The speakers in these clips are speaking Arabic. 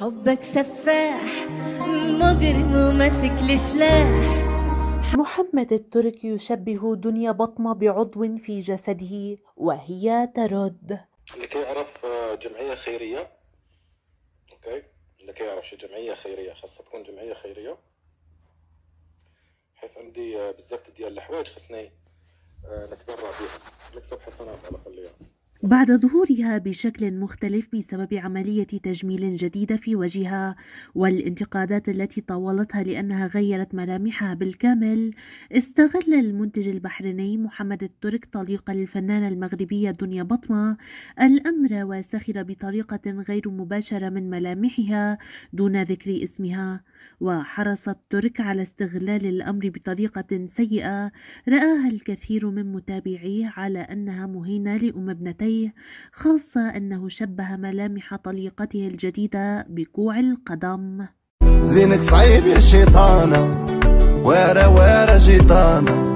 حبك سفاح مجرم وماسك لسلاح محمد التركي يشبه دنيا بطمة بعضو في جسده وهي ترد لكي يعرف آه، جمعية خيرية اوكي لكي يعرف شي جمعية خيرية خاصة تكون جمعية خيرية حيث عندي آه، بزاف ديال الحوايج خصني آه، نتبرع لك نكسب حسنات على الأقل بعد ظهورها بشكل مختلف بسبب عملية تجميل جديدة في وجهها والانتقادات التي طاولتها لأنها غيرت ملامحها بالكامل استغل المنتج البحريني محمد الترك طليق الفنانة المغربية دنيا بطمة الأمر وسخر بطريقة غير مباشرة من ملامحها دون ذكر اسمها وحرص الترك على استغلال الأمر بطريقة سيئة رآها الكثير من متابعيه على أنها مهينة لأم ابنتي عليه خاصة أنه شبه ملامح طليقته الجديدة بكوع القدم زينك صعيب يا شيطانة ورا ورا جيطانة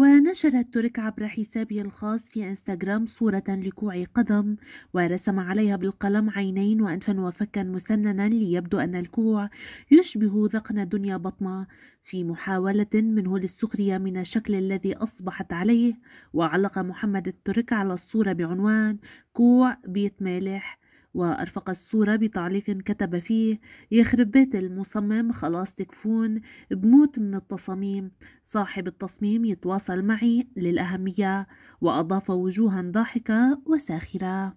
ونشر الترك عبر حسابه الخاص في انستغرام صورة لكوع قدم ورسم عليها بالقلم عينين وأنفا وفكا مسننا ليبدو أن الكوع يشبه ذقن دنيا بطمة في محاولة منه للسخرية من الشكل الذي أصبحت عليه وعلق محمد الترك على الصورة بعنوان كوع بيت مالح وأرفق الصورة بتعليق كتب فيه يخرب بيت المصمم خلاص تكفون بموت من التصاميم صاحب التصميم يتواصل معي للأهمية وأضاف وجوها ضاحكة وساخرة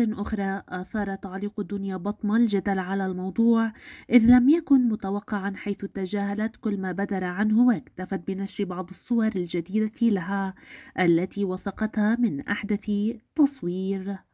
مرة أخرى أثار تعليق الدنيا بطن الجدل على الموضوع إذ لم يكن متوقعا حيث تجاهلت كل ما بدر عنه واكتفت بنشر بعض الصور الجديدة لها التي وثقتها من أحدث تصوير